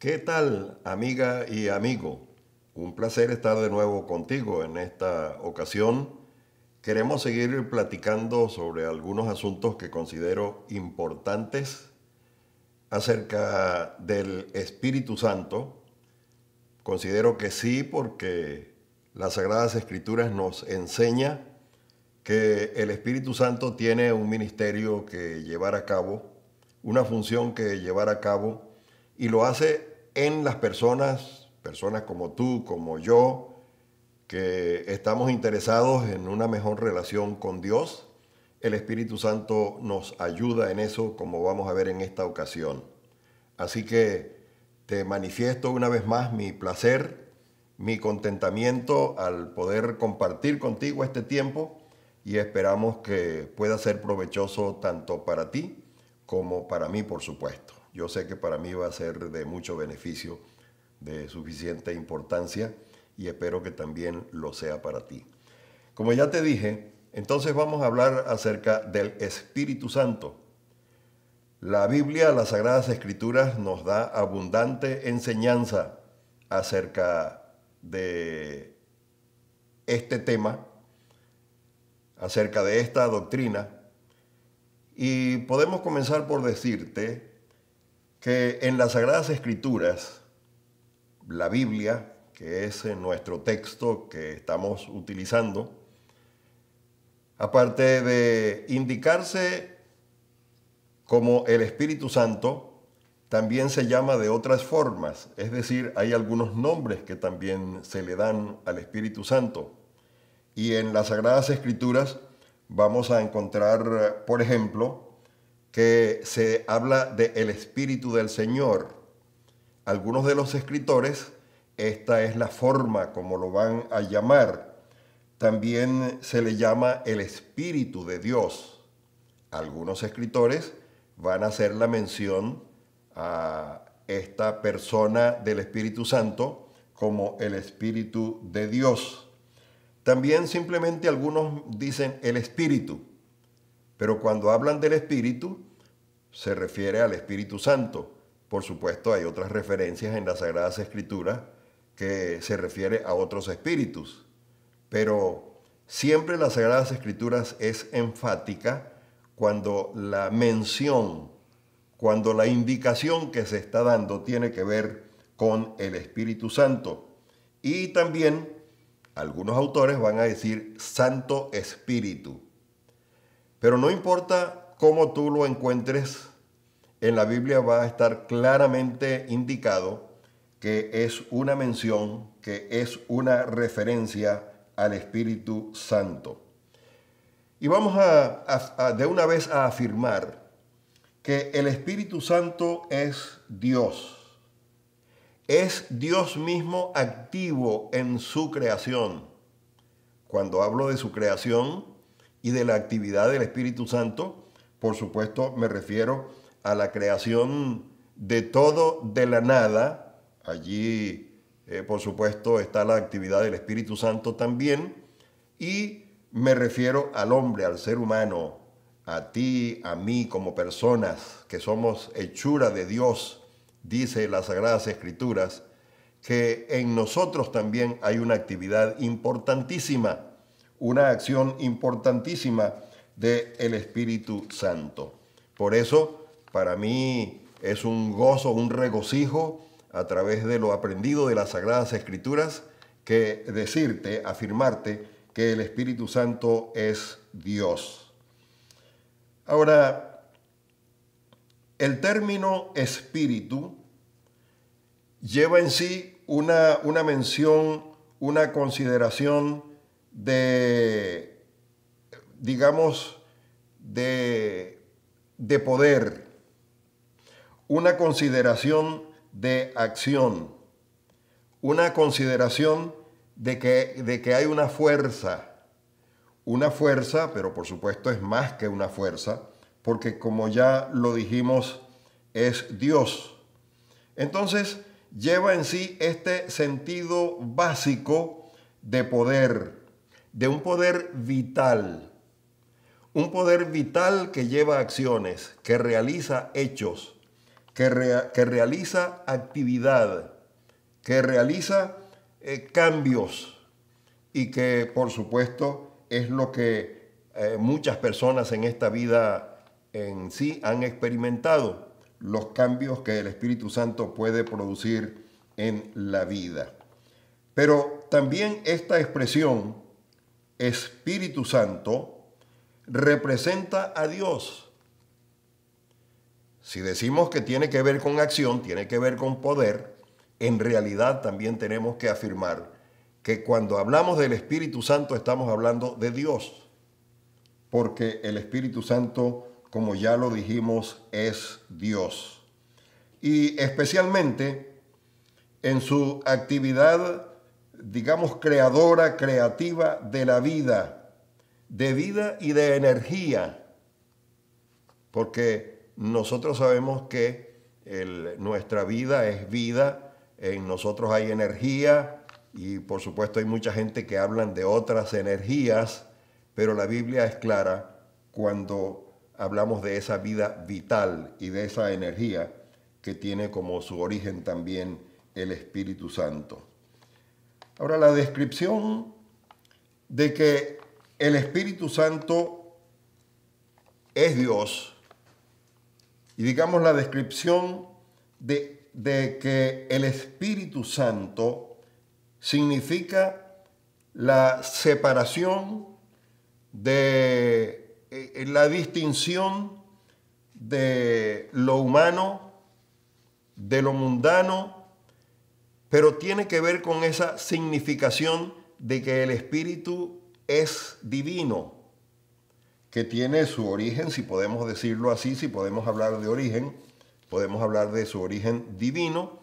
¿Qué tal, amiga y amigo? Un placer estar de nuevo contigo en esta ocasión. Queremos seguir platicando sobre algunos asuntos que considero importantes acerca del Espíritu Santo. Considero que sí porque las Sagradas Escrituras nos enseña que el Espíritu Santo tiene un ministerio que llevar a cabo, una función que llevar a cabo y lo hace en las personas, personas como tú, como yo, que estamos interesados en una mejor relación con Dios. El Espíritu Santo nos ayuda en eso, como vamos a ver en esta ocasión. Así que te manifiesto una vez más mi placer, mi contentamiento al poder compartir contigo este tiempo y esperamos que pueda ser provechoso tanto para ti como para mí, por supuesto yo sé que para mí va a ser de mucho beneficio, de suficiente importancia y espero que también lo sea para ti. Como ya te dije, entonces vamos a hablar acerca del Espíritu Santo. La Biblia, las Sagradas Escrituras, nos da abundante enseñanza acerca de este tema, acerca de esta doctrina. Y podemos comenzar por decirte que en las Sagradas Escrituras, la Biblia, que es eh, nuestro texto que estamos utilizando, aparte de indicarse como el Espíritu Santo, también se llama de otras formas, es decir, hay algunos nombres que también se le dan al Espíritu Santo. Y en las Sagradas Escrituras vamos a encontrar, por ejemplo, que se habla de el Espíritu del Señor. Algunos de los escritores, esta es la forma como lo van a llamar. También se le llama el Espíritu de Dios. Algunos escritores van a hacer la mención a esta persona del Espíritu Santo como el Espíritu de Dios. También simplemente algunos dicen el Espíritu. Pero cuando hablan del Espíritu, se refiere al Espíritu Santo. Por supuesto, hay otras referencias en las Sagradas Escrituras que se refiere a otros espíritus. Pero siempre las Sagradas Escrituras es enfática cuando la mención, cuando la indicación que se está dando tiene que ver con el Espíritu Santo. Y también algunos autores van a decir Santo Espíritu. Pero no importa cómo tú lo encuentres, en la Biblia va a estar claramente indicado que es una mención, que es una referencia al Espíritu Santo. Y vamos a, de una vez a afirmar que el Espíritu Santo es Dios. Es Dios mismo activo en su creación. Cuando hablo de su creación, y de la actividad del Espíritu Santo, por supuesto me refiero a la creación de todo de la nada. Allí, eh, por supuesto, está la actividad del Espíritu Santo también. Y me refiero al hombre, al ser humano, a ti, a mí como personas que somos hechura de Dios, dice las Sagradas Escrituras, que en nosotros también hay una actividad importantísima una acción importantísima del el Espíritu Santo. Por eso, para mí es un gozo, un regocijo a través de lo aprendido de las Sagradas Escrituras, que decirte, afirmarte que el Espíritu Santo es Dios. Ahora, el término espíritu lleva en sí una, una mención, una consideración de, digamos, de, poder, una consideración de acción, una consideración de que, de que hay una fuerza, una fuerza, pero por supuesto es más que una fuerza, porque como ya lo dijimos, es Dios. Entonces, lleva en sí este sentido básico de poder, de un poder vital, un poder vital que lleva acciones, que realiza hechos, que, realiza actividad, que realiza eh, cambios y que por supuesto es lo que eh, muchas personas en esta vida en sí han experimentado, los cambios que el Espíritu Santo puede producir en la vida. Pero también esta expresión Espíritu Santo representa a Dios. Si decimos que tiene que ver con acción, tiene que ver con poder, en realidad también tenemos que afirmar que cuando hablamos del Espíritu Santo estamos hablando de Dios, porque el Espíritu Santo, como ya lo dijimos, es Dios. Y especialmente en su actividad digamos, creadora, creativa de la vida, de vida y de energía, porque nosotros sabemos que nuestra vida es vida, en nosotros hay energía y por supuesto hay mucha gente que hablan de otras energías, pero la Biblia es clara cuando hablamos de esa vida vital y de esa energía que tiene como su origen también el Espíritu Santo. Ahora, la descripción de que el Espíritu Santo es Dios, y digamos la descripción de, que el Espíritu Santo significa la separación de eh, la distinción de lo humano, de lo mundano, pero tiene que ver con esa significación de que el Espíritu es divino, que tiene su origen, si podemos decirlo así, si podemos hablar de origen, podemos hablar de su origen divino,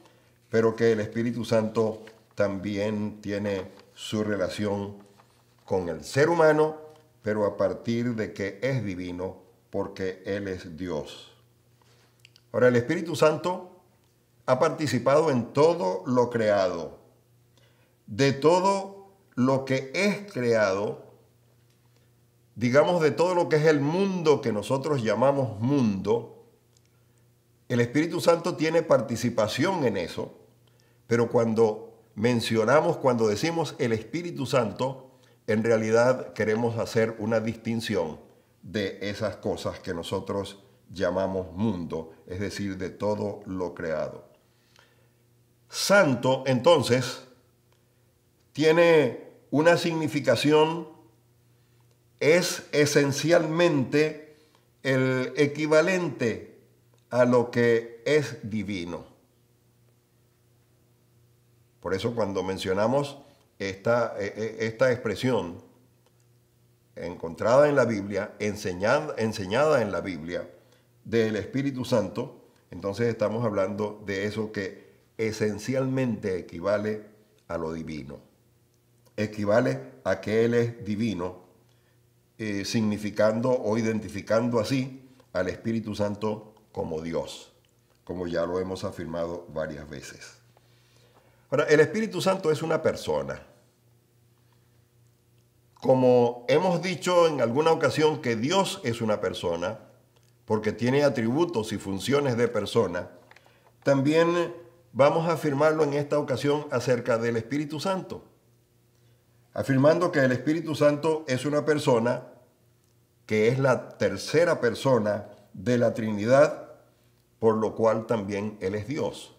pero que el Espíritu Santo también tiene su relación con el ser humano, pero a partir de que es divino, porque Él es Dios. Ahora, el Espíritu Santo ha participado en todo lo creado. De todo lo que es creado, digamos de todo lo que es el mundo que nosotros llamamos mundo, el Espíritu Santo tiene participación en eso, pero cuando mencionamos, cuando decimos el Espíritu Santo, en realidad queremos hacer una distinción de esas cosas que nosotros llamamos mundo, es decir, de todo lo creado. Santo, entonces, tiene una significación, es esencialmente el equivalente a lo que es divino. Por eso cuando mencionamos esta, e, e, esta expresión encontrada en la Biblia, enseñada, enseñada en la Biblia del Espíritu Santo, entonces estamos hablando de eso que esencialmente equivale a lo divino. Equivale a que Él es divino, eh, significando o identificando así al Espíritu Santo como Dios, como ya lo hemos afirmado varias veces. Ahora, el Espíritu Santo es una persona. Como hemos dicho en alguna ocasión que Dios es una persona, porque tiene atributos y funciones de persona, también vamos a afirmarlo en esta ocasión acerca del Espíritu Santo. Afirmando que el Espíritu Santo es una persona que es la tercera persona de la Trinidad, por lo cual también Él es Dios.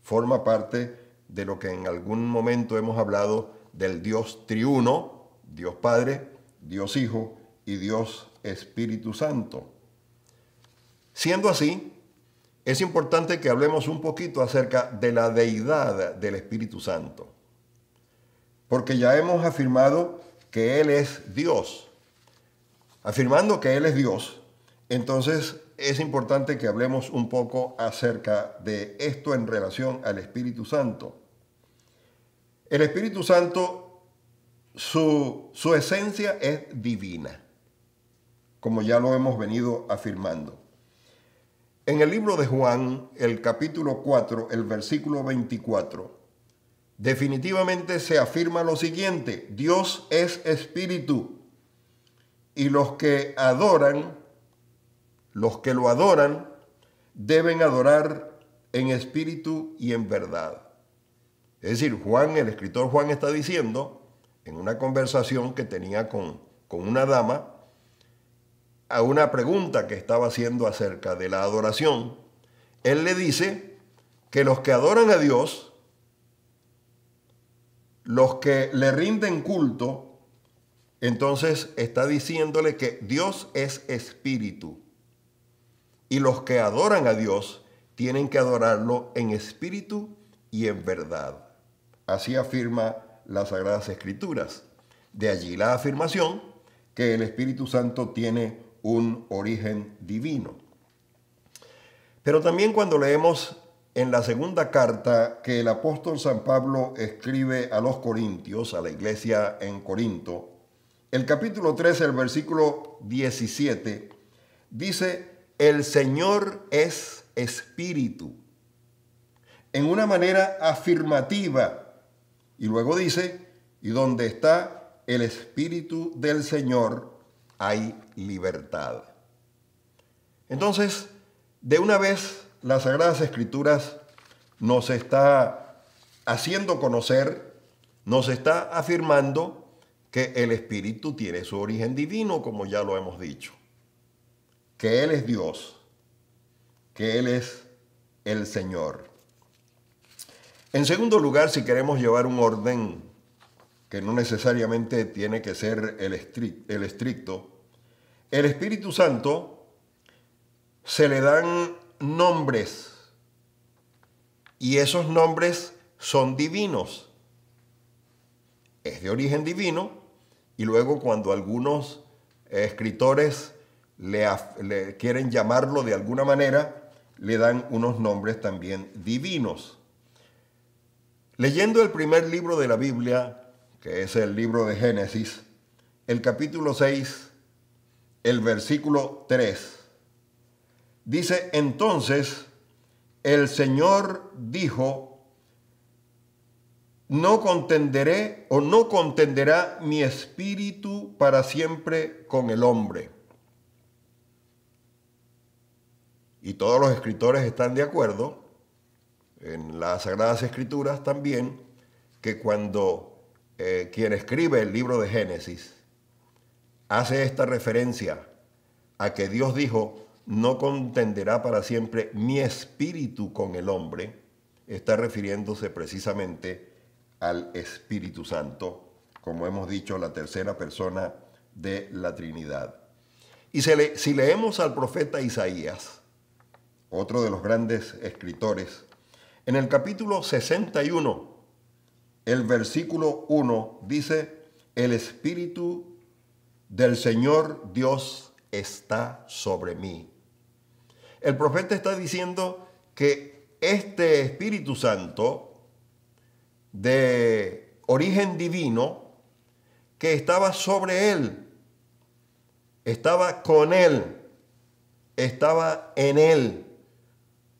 Forma parte de lo que en algún momento hemos hablado del Dios triuno, Dios Padre, Dios Hijo y Dios Espíritu Santo. Siendo así, es importante que hablemos un poquito acerca de la deidad del Espíritu Santo. Porque ya hemos afirmado que Él es Dios. Afirmando que Él es Dios, entonces es importante que hablemos un poco acerca de esto en relación al Espíritu Santo. El Espíritu Santo, su, su esencia es divina, como ya lo hemos venido afirmando. En el libro de Juan, el capítulo 4, el versículo 24, definitivamente se afirma lo siguiente, Dios es espíritu y los que adoran, los que lo adoran, deben adorar en espíritu y en verdad. Es decir, Juan, el escritor Juan está diciendo, en una conversación que tenía con, con una dama, a una pregunta que estaba haciendo acerca de la adoración, él le dice que los que adoran a Dios, los que le rinden culto, entonces está diciéndole que Dios es espíritu. Y los que adoran a Dios tienen que adorarlo en espíritu y en verdad. Así afirma las Sagradas Escrituras. De allí la afirmación que el Espíritu Santo tiene un origen divino. Pero también cuando leemos en la segunda carta que el apóstol San Pablo escribe a los Corintios, a la iglesia en Corinto, el capítulo 3, el versículo 17, dice, el Señor es espíritu, en una manera afirmativa. Y luego dice, y dónde está el espíritu del Señor, hay libertad. Entonces, de una vez, las Sagradas Escrituras nos está haciendo conocer, nos está afirmando que el Espíritu tiene su origen divino, como ya lo hemos dicho, que Él es Dios, que Él es el Señor. En segundo lugar, si queremos llevar un orden que no necesariamente tiene que ser el, estricto, el Espíritu Santo se le dan nombres y esos nombres son divinos. Es de origen divino y luego cuando algunos escritores le, quieren llamarlo de alguna manera, le dan unos nombres también divinos. Leyendo el primer libro de la Biblia, que es el libro de Génesis, el capítulo 6, el versículo 3. Dice entonces, el Señor dijo, no contenderé o no contenderá mi espíritu para siempre con el hombre. Y todos los escritores están de acuerdo, en las Sagradas Escrituras también, que cuando eh, quien escribe el libro de Génesis, hace esta referencia a que Dios dijo, no contenderá para siempre mi espíritu con el hombre, está refiriéndose precisamente al Espíritu Santo, como hemos dicho, la tercera persona de la Trinidad. Y si, si leemos al profeta Isaías, otro de los grandes escritores, en el capítulo 61, el versículo 1 dice, el Espíritu del Señor Dios está sobre mí. El profeta está diciendo que este Espíritu Santo de origen divino que estaba sobre él, estaba con él, estaba en él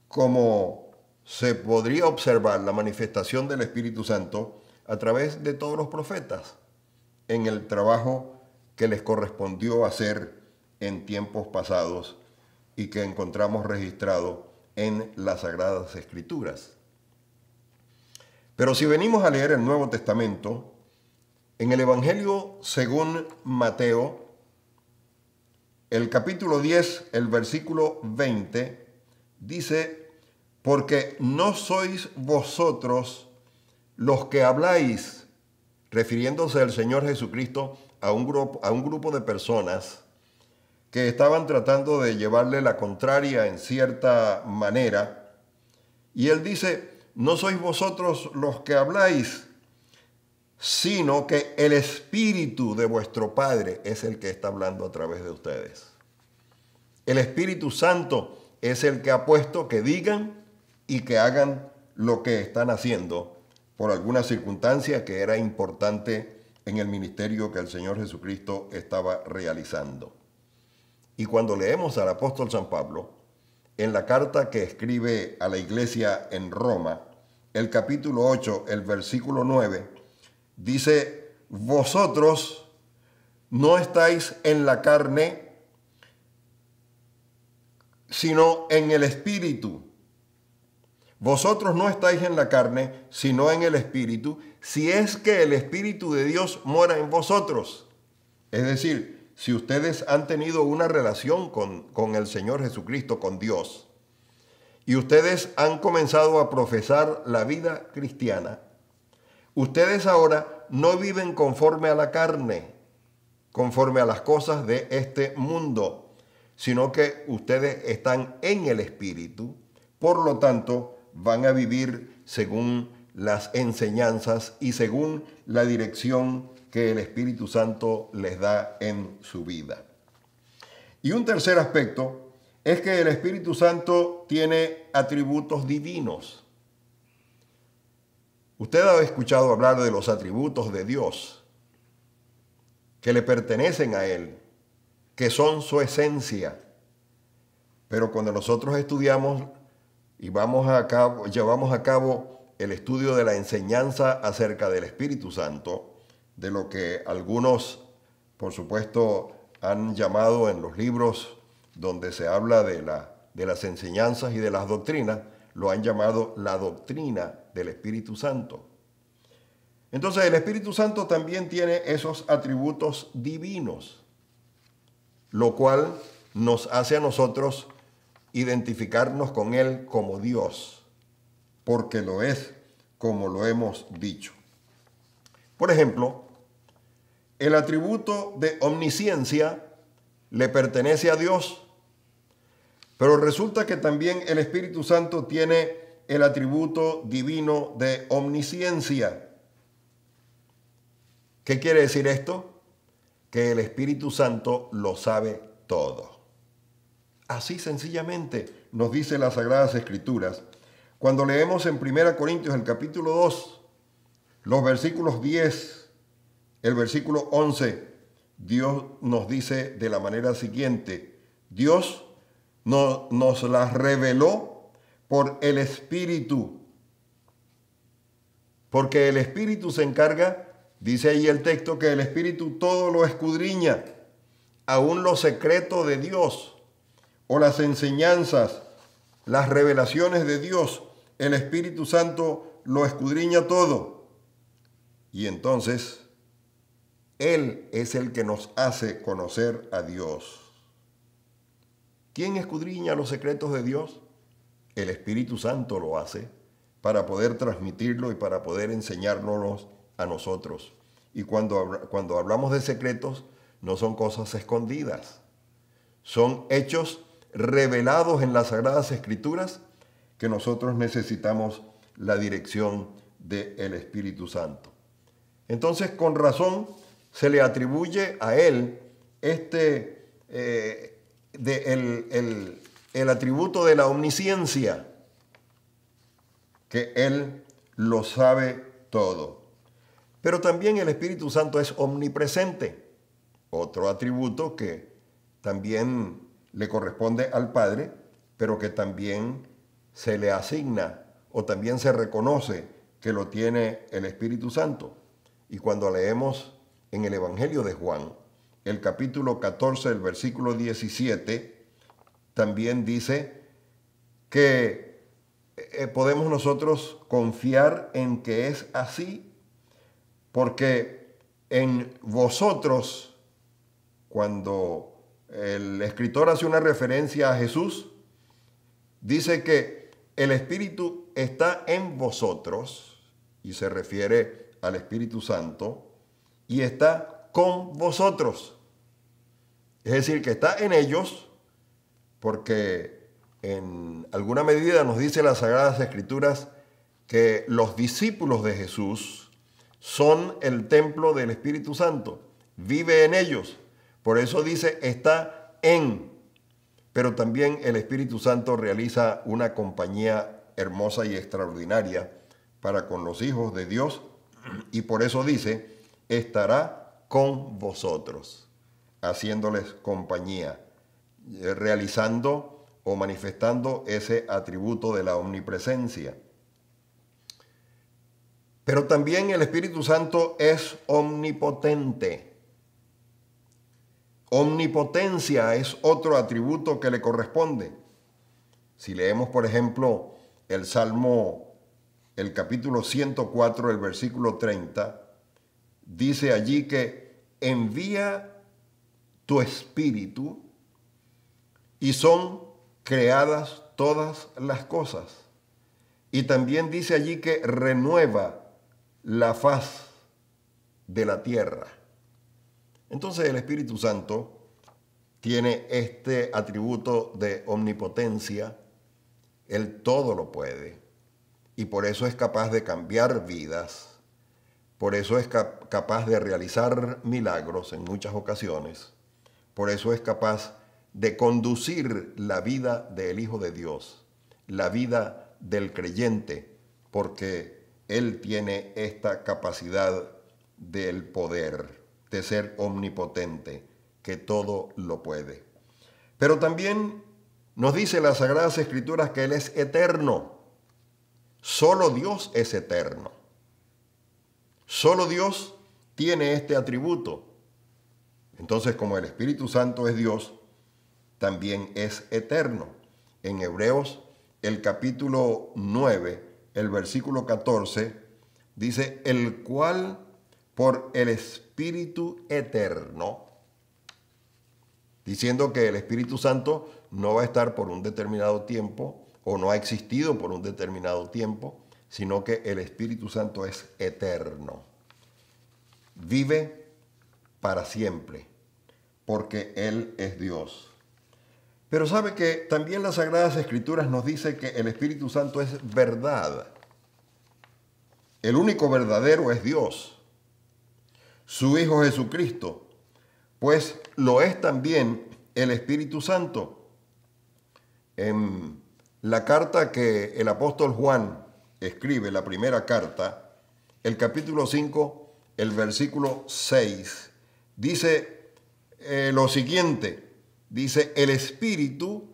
como se podría observar la manifestación del Espíritu Santo a través de todos los profetas en el trabajo que les correspondió hacer en tiempos pasados y que encontramos registrado en las Sagradas Escrituras. Pero si venimos a leer el Nuevo Testamento, en el Evangelio según Mateo, el capítulo 10, el versículo 20, dice porque no sois vosotros los que habláis, refiriéndose al Señor Jesucristo a un, grupo, a un grupo de personas que estaban tratando de llevarle la contraria en cierta manera. Y él dice, no sois vosotros los que habláis, sino que el Espíritu de vuestro Padre es el que está hablando a través de ustedes. El Espíritu Santo es el que ha puesto que digan y que hagan lo que están haciendo por alguna circunstancia que era importante en el ministerio que el Señor Jesucristo estaba realizando. Y cuando leemos al apóstol San Pablo, en la carta que escribe a la iglesia en Roma, el capítulo 8, el versículo 9, dice, vosotros no estáis en la carne, sino en el espíritu vosotros no estáis en la carne, sino en el Espíritu, si es que el Espíritu de Dios muera en vosotros. Es decir, si ustedes han tenido una relación con, con el Señor Jesucristo, con Dios, y ustedes han comenzado a profesar la vida cristiana, ustedes ahora no viven conforme a la carne, conforme a las cosas de este mundo, sino que ustedes están en el Espíritu. Por lo tanto, van a vivir según las enseñanzas y según la dirección que el Espíritu Santo les da en su vida. Y un tercer aspecto es que el Espíritu Santo tiene atributos divinos. Usted ha escuchado hablar de los atributos de Dios, que le pertenecen a Él, que son su esencia. Pero cuando nosotros estudiamos y vamos a cabo, llevamos a cabo el estudio de la enseñanza acerca del Espíritu Santo, de lo que algunos, por supuesto, han llamado en los libros donde se habla de, la, de las enseñanzas y de las doctrinas, lo han llamado la doctrina del Espíritu Santo. Entonces el Espíritu Santo también tiene esos atributos divinos, lo cual nos hace a nosotros identificarnos con Él como Dios, porque lo es, como lo hemos dicho. Por ejemplo, el atributo de omnisciencia le pertenece a Dios, pero resulta que también el Espíritu Santo tiene el atributo divino de omnisciencia. ¿Qué quiere decir esto? Que el Espíritu Santo lo sabe todo. Así sencillamente nos dice las Sagradas Escrituras. Cuando leemos en 1 Corintios el capítulo 2, los versículos 10, el versículo 11, Dios nos dice de la manera siguiente, Dios nos las reveló por el Espíritu, porque el Espíritu se encarga, dice ahí el texto, que el Espíritu todo lo escudriña, aún lo secreto de Dios o las enseñanzas, las revelaciones de Dios, el Espíritu Santo lo escudriña todo. Y entonces, Él es el que nos hace conocer a Dios. ¿Quién escudriña los secretos de Dios? El Espíritu Santo lo hace para poder transmitirlo y para poder enseñárnoslos a nosotros. Y cuando, cuando hablamos de secretos, no son cosas escondidas, son hechos revelados en las Sagradas Escrituras que nosotros necesitamos la dirección del Espíritu Santo. Entonces, con razón, se le atribuye a él este, eh, el, el atributo de la omnisciencia, que él lo sabe todo. Pero también el Espíritu Santo es omnipresente, otro atributo que también le corresponde al Padre, pero que también se le asigna o también se reconoce que lo tiene el Espíritu Santo. Y cuando leemos en el Evangelio de Juan, el capítulo 14, el versículo 17, también dice que eh, podemos nosotros confiar en que es así, porque en vosotros, cuando el escritor hace una referencia a Jesús, dice que el Espíritu está en vosotros, y se refiere al Espíritu Santo, y está con vosotros. Es decir, que está en ellos, porque en alguna medida nos dice las Sagradas Escrituras que los discípulos de Jesús son el templo del Espíritu Santo, vive en ellos por eso dice, está en. Pero también el Espíritu Santo realiza una compañía hermosa y extraordinaria para con los hijos de Dios. Y por eso dice, estará con vosotros, haciéndoles compañía, eh, realizando o manifestando ese atributo de la omnipresencia. Pero también el Espíritu Santo es omnipotente. Omnipotencia es otro atributo que le corresponde. Si leemos, por ejemplo, el Salmo, el capítulo 104, el versículo 30, dice allí que envía tu espíritu y son creadas todas las cosas. Y también dice allí que renueva la faz de la tierra. Entonces el Espíritu Santo tiene este atributo de omnipotencia, Él todo lo puede y por eso es capaz de cambiar vidas, por eso es capaz de realizar milagros en muchas ocasiones, por eso es capaz de conducir la vida del Hijo de Dios, la vida del creyente, porque Él tiene esta capacidad del poder de ser omnipotente, que todo lo puede. Pero también nos dice las Sagradas Escrituras que Él es eterno. Solo Dios es eterno. Solo Dios tiene este atributo. Entonces, como el Espíritu Santo es Dios, también es eterno. En Hebreos, el capítulo 9, el versículo 14, dice, el cual por el Espíritu Eterno, diciendo que el Espíritu Santo no va a estar por un determinado tiempo o no ha existido por un determinado tiempo, sino que el Espíritu Santo es eterno. Vive para siempre, porque Él es Dios. Pero sabe que también las Sagradas Escrituras nos dicen que el Espíritu Santo es verdad. El único verdadero es Dios su Hijo Jesucristo, pues lo es también el Espíritu Santo. En la carta que el apóstol Juan escribe, la primera carta, el capítulo 5, el versículo 6, dice eh, lo siguiente, dice, el Espíritu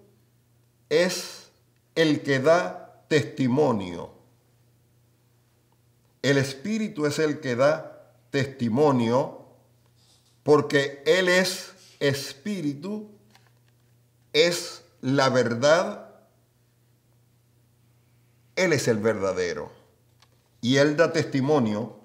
es el que da testimonio. El Espíritu es el que da testimonio, porque Él es espíritu, es la verdad, Él es el verdadero. Y Él da testimonio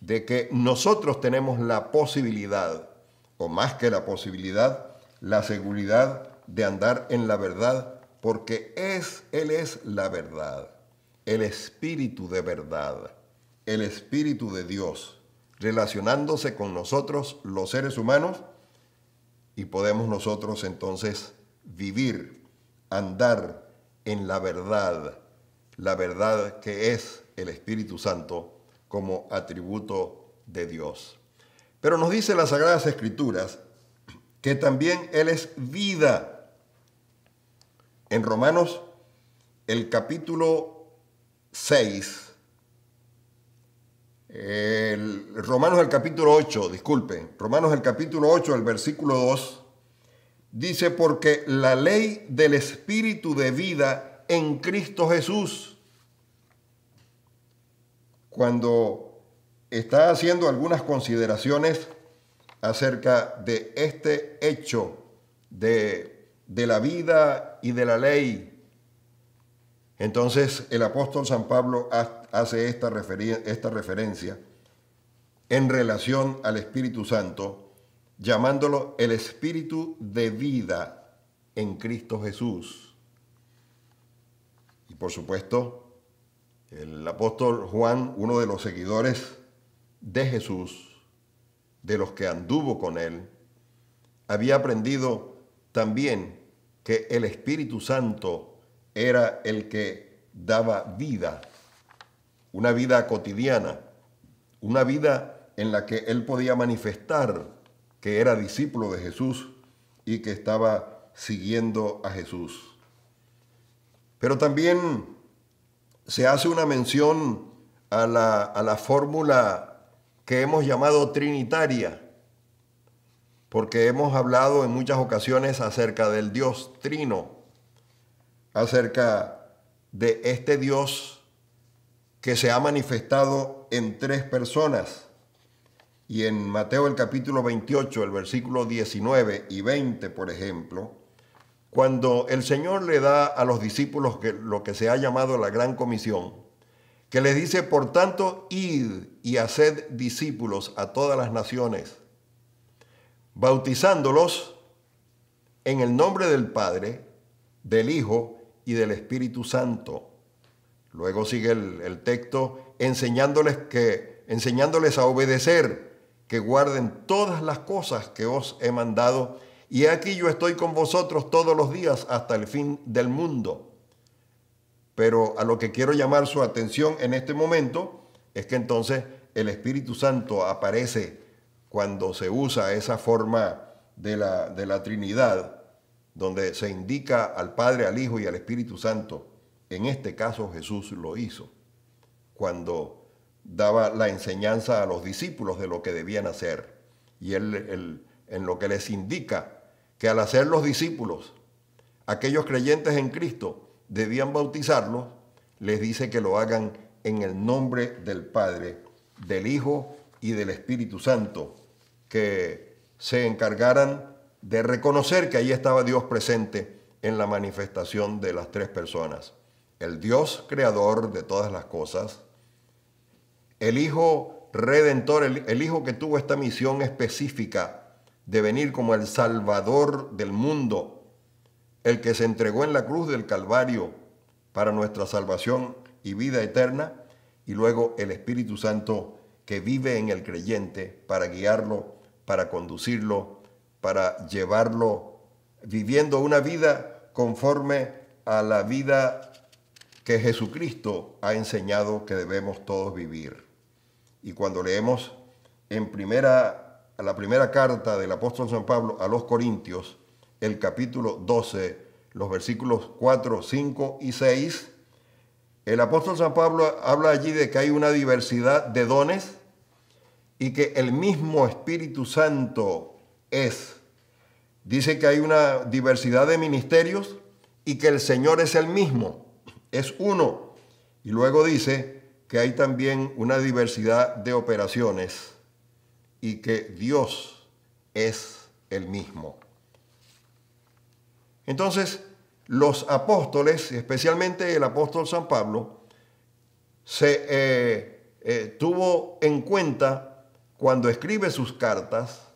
de que nosotros tenemos la posibilidad, o más que la posibilidad, la seguridad de andar en la verdad, porque es, Él es la verdad, el espíritu de verdad el Espíritu de Dios relacionándose con nosotros los seres humanos y podemos nosotros entonces vivir, andar en la verdad, la verdad que es el Espíritu Santo como atributo de Dios. Pero nos dice las Sagradas Escrituras que también Él es vida. En Romanos el capítulo 6, el, Romanos el capítulo 8, disculpe, Romanos el capítulo 8, el versículo 2, dice, porque la ley del espíritu de vida en Cristo Jesús, cuando está haciendo algunas consideraciones acerca de este hecho de, de la vida y de la ley, entonces el apóstol San Pablo hace esta, referencia en relación al Espíritu Santo, llamándolo el Espíritu de vida en Cristo Jesús. Y por supuesto, el apóstol Juan, uno de los seguidores de Jesús, de los que anduvo con él, había aprendido también que el Espíritu Santo era el que daba vida, una vida cotidiana, una vida en la que él podía manifestar que era discípulo de Jesús y que estaba siguiendo a Jesús. Pero también se hace una mención a la, a la fórmula que hemos llamado trinitaria, porque hemos hablado en muchas ocasiones acerca del Dios trino, acerca de este Dios que se ha manifestado en tres personas. Y en Mateo el capítulo 28, el versículo 19 y 20, por ejemplo, cuando el Señor le da a los discípulos que, lo que se ha llamado la gran comisión, que les dice, por tanto, id y haced discípulos a todas las naciones, bautizándolos en el nombre del Padre, del Hijo y del Espíritu Santo. Luego sigue el, texto enseñándoles, que, enseñándoles a obedecer, que guarden todas las cosas que os he mandado. Y aquí yo estoy con vosotros todos los días hasta el fin del mundo. Pero a lo que quiero llamar su atención en este momento es que entonces el Espíritu Santo aparece cuando se usa esa forma de la, de la Trinidad donde se indica al Padre, al Hijo y al Espíritu Santo. En este caso Jesús lo hizo cuando daba la enseñanza a los discípulos de lo que debían hacer. Y él, en lo que les indica que al hacer los discípulos, aquellos creyentes en Cristo debían bautizarlos, les dice que lo hagan en el nombre del Padre, del Hijo y del Espíritu Santo, que se encargaran de reconocer que ahí estaba Dios presente en la manifestación de las tres personas. El Dios creador de todas las cosas, el Hijo redentor, el, Hijo que tuvo esta misión específica de venir como el Salvador del mundo, el que se entregó en la cruz del Calvario para nuestra salvación y vida eterna, y luego el Espíritu Santo que vive en el creyente para guiarlo, para conducirlo, para llevarlo viviendo una vida conforme a la vida que Jesucristo ha enseñado que debemos todos vivir. Y cuando leemos en primera, la primera carta del apóstol San Pablo a los Corintios, el capítulo 12, los versículos 4, 5 y 6, el apóstol San Pablo habla allí de que hay una diversidad de dones y que el mismo Espíritu Santo es. Dice que hay una diversidad de ministerios y que el Señor es el mismo, es uno. Y luego dice que hay también una diversidad de operaciones y que Dios es el mismo. Entonces, los apóstoles, especialmente el apóstol San Pablo, se eh, eh, tuvo en cuenta cuando escribe sus cartas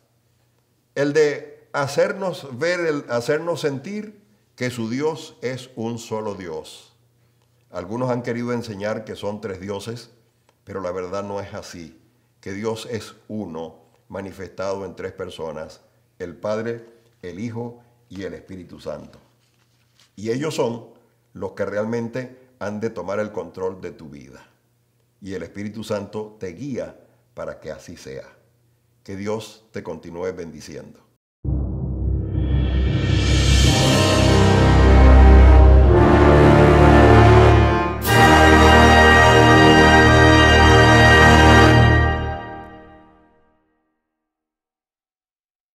el de hacernos ver, hacernos sentir que su Dios es un solo Dios. Algunos han querido enseñar que son tres dioses, pero la verdad no es así, que Dios es uno, manifestado en tres personas, el Padre, el Hijo y el Espíritu Santo. Y ellos son los que realmente han de tomar el control de tu vida. Y el Espíritu Santo te guía para que así sea. Que Dios te continúe bendiciendo.